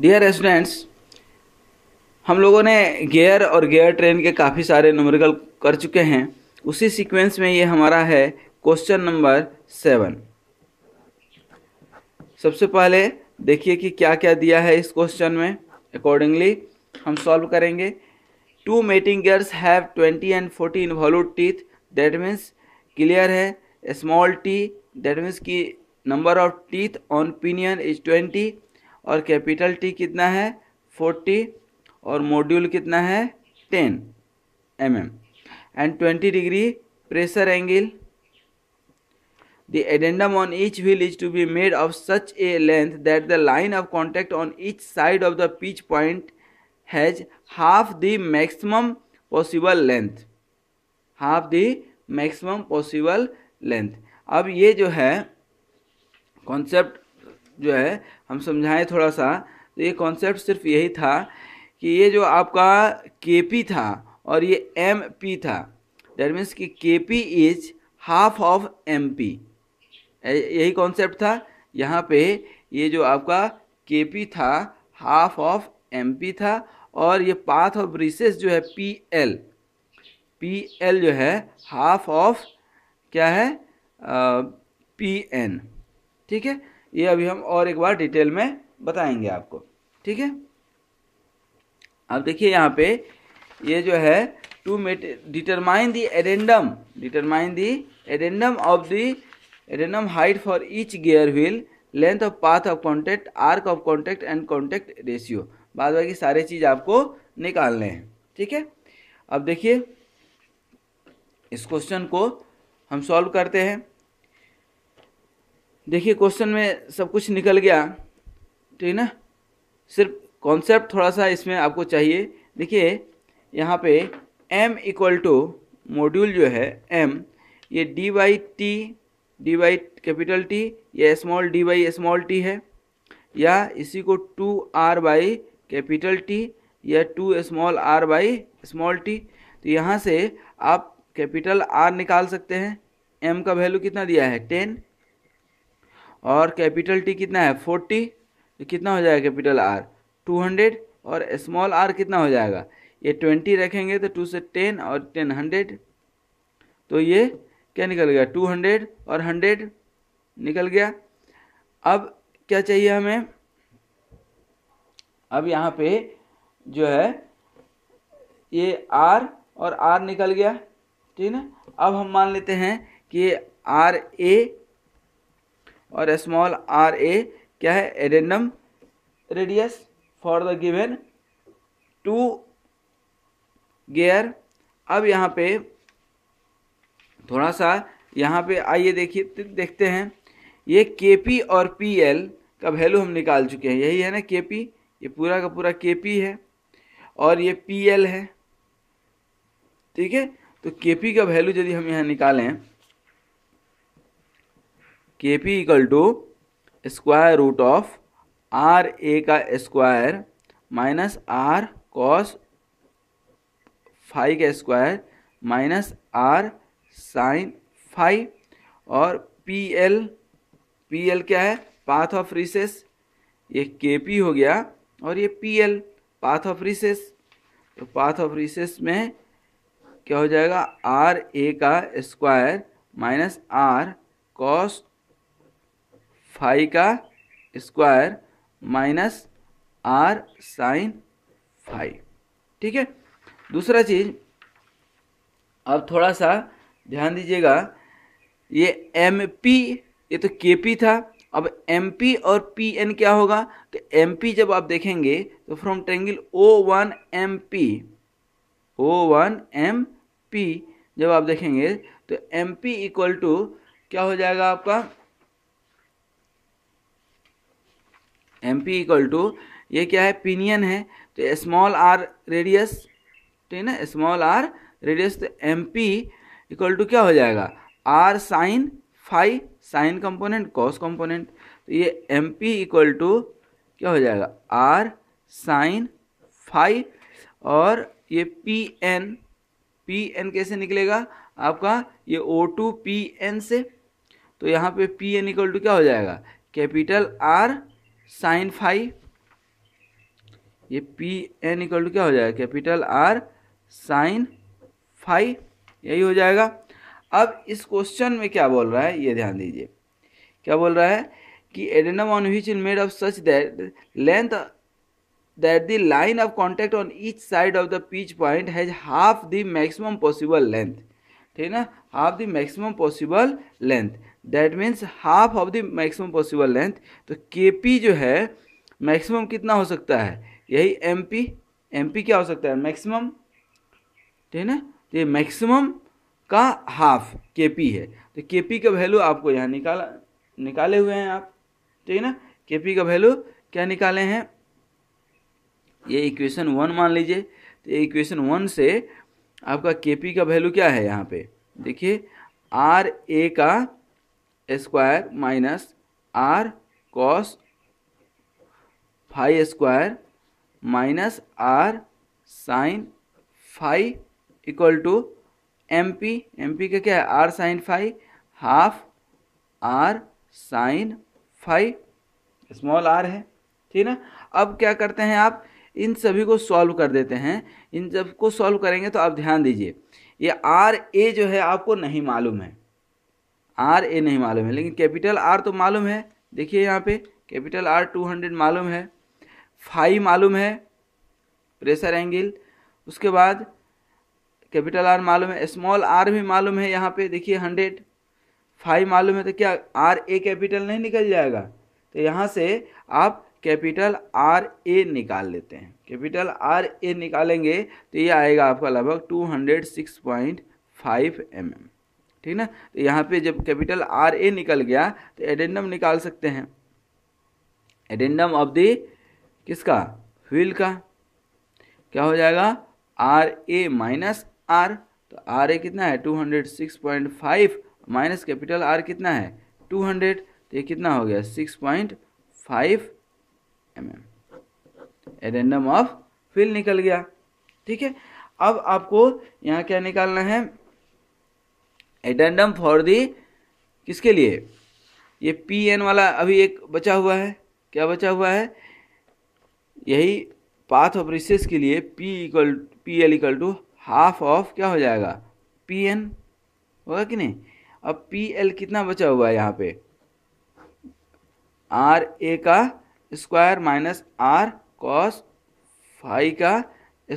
dear students हम लोगों ने गेयर और गेयर ट्रेन के काफ़ी सारे नंबरिकल कर चुके हैं उसी सीक्वेंस में ये हमारा है क्वेश्चन नंबर सेवन सबसे पहले देखिए कि क्या क्या दिया है इस क्वेश्चन में अकॉर्डिंगली हम सॉल्व करेंगे two mating gears have twenty and forty involute teeth that means clear है स्मॉल टी दैट मीन्स की number of teeth on pinion is twenty और कैपिटल टी कितना है फोर्टी और मॉड्यूल कितना है ten M M and twenty degree pressure angle the addendum on each wheel is to be made of such a length that the line of contact on each side of the pitch point has half the maximum possible length half the maximum possible length अब ये जो है concept जो है हम समझाएं थोड़ा सा तो ये कॉन्सेप्ट सिर्फ यही था कि ये जो आपका के पी था और ये एम पी था डेट मीन्स कि K P is half of M P यही कॉन्सेप्ट था यहाँ पे ये जो आपका के पी था हाफ ऑफ एम पी था और ये पाथ ऑफ रिसेस जो है पी एल पी एल जो है हाफ ऑफ क्या है पी एन ठीक है ये अभी हम और एक बार डिटेल में बताएंगे आपको ठीक है अब देखिए यहाँ पे ये जो है to determine the addendum determine the addendum of the addendum height for each gear wheel length of path of contact arc of contact and contact ratio बाद बाकी सारे चीज़ आपको निकालने हैं ठीक है अब देखिए इस क्वेश्चन को हम सॉल्व करते हैं देखिए क्वेश्चन में सब कुछ निकल गया ठीक है ना सिर्फ कॉन्सेप्ट थोड़ा सा इसमें आपको चाहिए देखिए यहाँ पे m इक्वल टू मॉड्यूल जो है m ये D Y T D Y capital T या small D by small T है या इसी को two R by capital T या two small R by small T तो यहाँ से आप कैपिटल आर निकाल सकते हैं एम का वैल्यू कितना दिया है टेन और कैपिटल टी कितना है फोर्टी कितना हो जाएगा कैपिटल आर टू हंड्रेड और स्मॉल आर कितना हो जाएगा ये ट्वेंटी रखेंगे तो टू से टेन और टेन हंड्रेड तो ये क्या निकल गया टू हंड्रेड और हंड्रेड निकल गया अब क्या चाहिए हमें अब यहाँ पे जो है ये आर और आर निकल गया ठीक है अब हम मान लेते हैं कि आर ए और स्मॉल आर ए क्या है addendum radius for the given two gear अब यहाँ पे थोड़ा सा यहाँ पे आइए देखिए देखते हैं ये के पी और पी एल का वैल्यू हम निकाल चुके हैं यही है ना के पी ये पूरा का पूरा के पी है और ये पी एल है ठीक है तो के पी का वैल्यू यदि हम यहाँ निकालें K P equal to square root of R A का square minus R cos five का square minus R sine five और पी एल पी एल क्या है पाथ ऑफ रिसेस ये के पी हो गया और ये P L path of recess तो पाथ ऑफ रिसेस में क्या हो जाएगा आर ए का square minus R cos five का square minus R sine five ठीक है दूसरा चीज अब थोड़ा सा ध्यान दीजिएगा ये एम पी ये तो के पी था अब एम पी और पी एन क्या होगा तो एम पी जब आप देखेंगे तो from triangle O one M P O one M P जब आप देखेंगे तो एम पी इक्वल टू क्या हो जाएगा आपका एम पी इक्वल टू ये क्या है पिनियन है तो स्मॉल आर रेडियस ठीक है ना स्मॉल आर रेडियस तो एम पी इक्वल टू क्या हो जाएगा R sine five sine component cos component तो ये एम पी इक्वल टू क्या हो जाएगा आर साइन फाइव और ये पी एन पी एन कैसे निकलेगा आपका ये ओ टू पी एन से तो यहाँ पे पी एन इक्वल टू क्या हो जाएगा कैपिटल आर साइन फाइव ये पी एन इक्वल टू क्या हो जाएगा कैपिटल आर साइन फाइव यही हो जाएगा अब इस क्वेश्चन में क्या बोल रहा है ये ध्यान दीजिए क्या बोल रहा है कि addendum on which is made of such that length that the line of contact on each side of the pitch point has half the maximum possible length ठीक ना half the maximum possible length that means half of the maximum possible length तो K P जो है maximum कितना हो सकता है यही एम पी एम पी क्या हो सकता है मैक्सिमम ठीक है ना तो ये मैक्सिमम का हाफ के पी है तो के पी का वैल्यू आपको यहाँ निकाला निकाले हुए हैं आप ठीक है ना के पी का वैल्यू क्या निकाले हैं ये इक्वेशन वन मान लीजिए तो ये इक्वेशन वन से आपका के पी का वैल्यू क्या है यहाँ पे देखिए आर ए का square minus R cos five square minus R sine five equal to M P M P का क्या है R sine five half R sine five small R है ठीक ना अब क्या करते हैं आप इन सभी को सॉल्व कर देते हैं इन सबको सॉल्व करेंगे तो आप ध्यान दीजिए ये आर ए जो है आपको नहीं मालूम है आर ए नहीं मालूम है लेकिन कैपिटल आर तो मालूम है देखिए यहाँ पे कैपिटल आर टू हंड्रेड मालूम है फाइव मालूम है प्रेशर एंगल उसके बाद कैपिटल आर मालूम है स्मॉल आर भी मालूम है यहाँ पे देखिए हंड्रेड फाइव मालूम है तो क्या आर ए कैपिटल नहीं निकल जाएगा तो यहाँ से आप कैपिटल आर ए निकाल लेते हैं कैपिटल आर ए निकालेंगे तो ये आएगा आपका लगभग two hundred six point five M M ठीक ना तो यहाँ पे जब कैपिटल आर ए निकल गया तो एडेंडम निकाल सकते हैं एडेंडम ऑफ द किसका व्हील का क्या हो जाएगा आर ए माइनस आर तो आर ए कितना है two hundred six point five minus capital R कितना है टू हंड्रेड तो ये कितना हो गया six point five M M addendum of wheel निकल गया ठीक है अब आपको यहाँ क्या निकालना है एडेंडम फॉर दी किसके लिए ये पी एन वाला अभी एक बचा हुआ है क्या बचा हुआ है यही पाथ ऑफ रिसेस के लिए P equal P L equal to half of क्या हो जाएगा पी एन होगा कि नहीं अब पी एल कितना बचा हुआ है यहाँ पे आर ए का square minus R cos phi का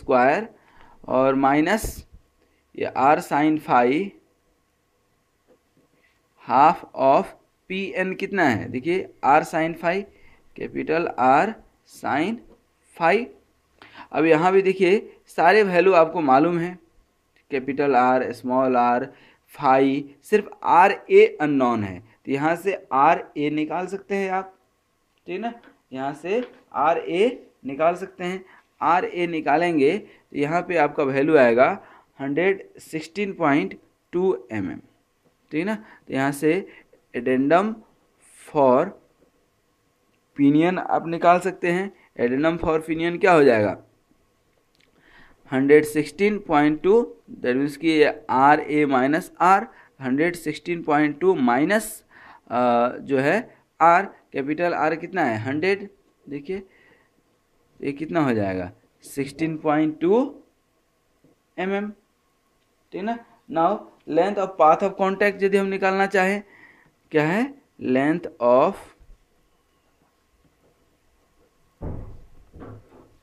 स्क्वायर और माइनस ये R sine phi half of P N कितना है देखिए R sine five capital R sine five अब यहाँ भी देखिए सारे वैल्यू आपको मालूम है capital R small R five सिर्फ आर ए नॉन है तो यहाँ से आर ए निकाल सकते हैं आप ठीक ना यहाँ से आर ए निकाल सकते हैं आर ए निकालेंगे तो यहाँ पे आपका वैल्यू आएगा hundred sixteen point two M M ठीक है ना तो यहाँ से एडेंडम फॉर पिनियन आप निकाल सकते हैं एडेंडम फॉर पिनियन क्या हो जाएगा 116.2 सिक्सटीन टू दैट मीन्स की R A minus R hundred sixteen point two minus जो है आर कैपिटल आर कितना है हंड्रेड देखिए ये कितना हो जाएगा sixteen point two M M ठीक ना now length of path of contact यदि हम निकालना चाहें क्या है length of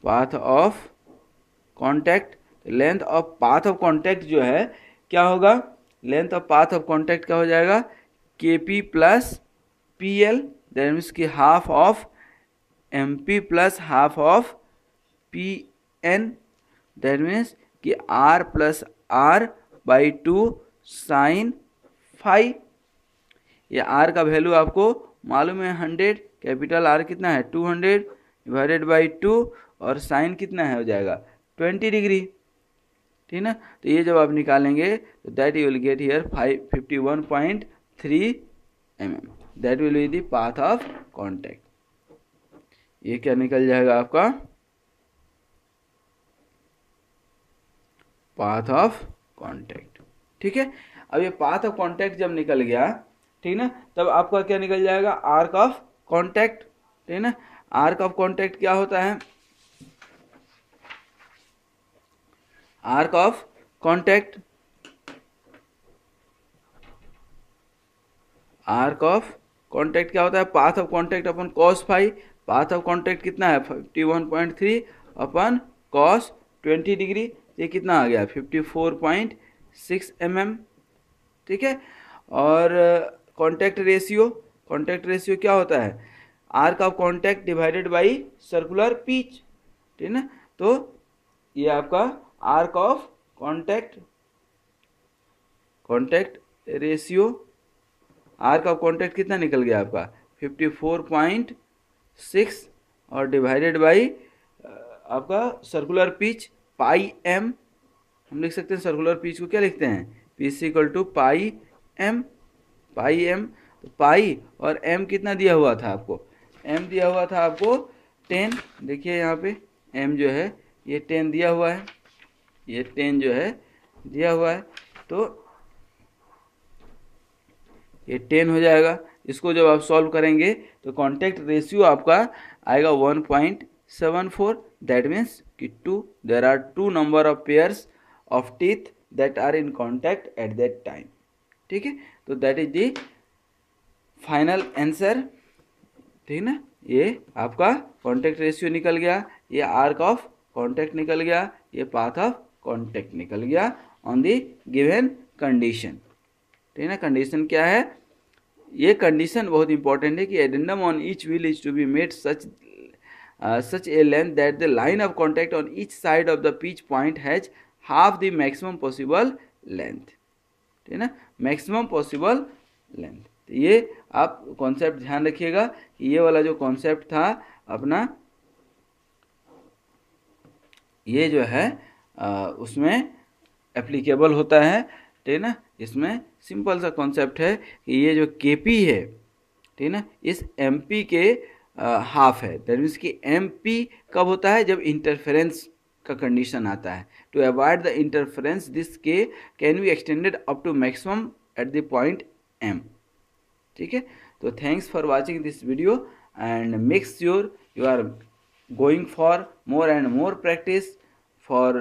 path of contact length of path of contact जो है क्या होगा length of path of contact क्या हो जाएगा K P plus P L that means की half of M P plus half of P N that means कि R plus R by to sign five ये आर का value आपको मालूम है हंड्रेड कैपिटल आर कितना है two hundred divided by two और साइन कितना है हो जाएगा ट्वेंटी डिग्री ठीक ना तो ये जब आप निकालेंगे तो that you will get here five fifty one point three M M that will be the path of contact ये क्या निकल जाएगा आपका पाथ ऑफ कॉन्टैक्ट ठीक है अब ये पाथ ऑफ कॉन्टैक्ट जब निकल गया ठीक ना तब आपका क्या निकल जाएगा आर्क ऑफ कॉन्टैक्ट ठीक ना आर्क ऑफ कॉन्टैक्ट क्या होता है arc of contact arc of contact क्या होता है पाथ ऑफ कॉन्टैक्ट अपन cos five path of contact कितना है फिफ्टी वन पॉइंट थ्री अपन कॉस ट्वेंटी डिग्री ये कितना आ गया fifty four point six M M ठीक है और कॉन्टैक्ट रेशियो कॉन्टैक्ट रेशियो क्या होता है arc of contact divided by circular pitch ठीक ना तो ये आपका arc of contact contact ratio arc of contact कितना निकल गया आपका फिफ्टी फोर पॉइंट सिक्स और डिवाइडेड बाई आपका सर्कुलर पिच पाई एम हम लिख सकते हैं सर्कुलर पीच को क्या लिखते हैं pitch equal to pi M pi M तो पाई और एम कितना दिया हुआ था आपको एम दिया हुआ था आपको टेन देखिए यहाँ पे एम जो है ये टेन दिया हुआ है ये टेन जो है दिया हुआ है तो ये टेन हो जाएगा इसको जब आप सॉल्व करेंगे तो कॉन्टेक्ट रेशियो आपका आएगा one point seven four that means कि two there are two number of pairs of teeth that are in contact at that time ठीक है तो that is the final answer ठीक ना ये आपका कॉन्टैक्ट रेशियो निकल गया ये आर्क ऑफ कॉन्टैक्ट निकल गया ये पाथ ऑफ कॉन्टैक्ट निकल गया ऑन दी गिवेन कंडीशन ठीक है ना कंडीशन क्या है ये कंडीशन बहुत इंपॉर्टेंट है कि addendum on each wheel is to be made such such a length that the line of contact on each side of the pitch point has half the maximum possible length ठीक है ना maximum possible length ये आप concept ध्यान रखिएगा कि ये वाला जो कॉन्सेप्ट था अपना ये जो है आ, उसमें एप्लीकेबल होता है ठीक है ना इसमें सिंपल सा कॉन्सेप्ट है कि ये जो के पी है ठीक है ना इस एम पी के हाफ है दैट मीन्स कि एम पी कब होता है जब इंटरफेरेंस का कंडीशन आता है to avoid the interference this K can be extended up to maximum at the point M ठीक है तो thanks for watching this video and makes your you are going for more and more practice for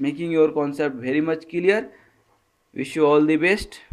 making your concept very much clear wish you all the best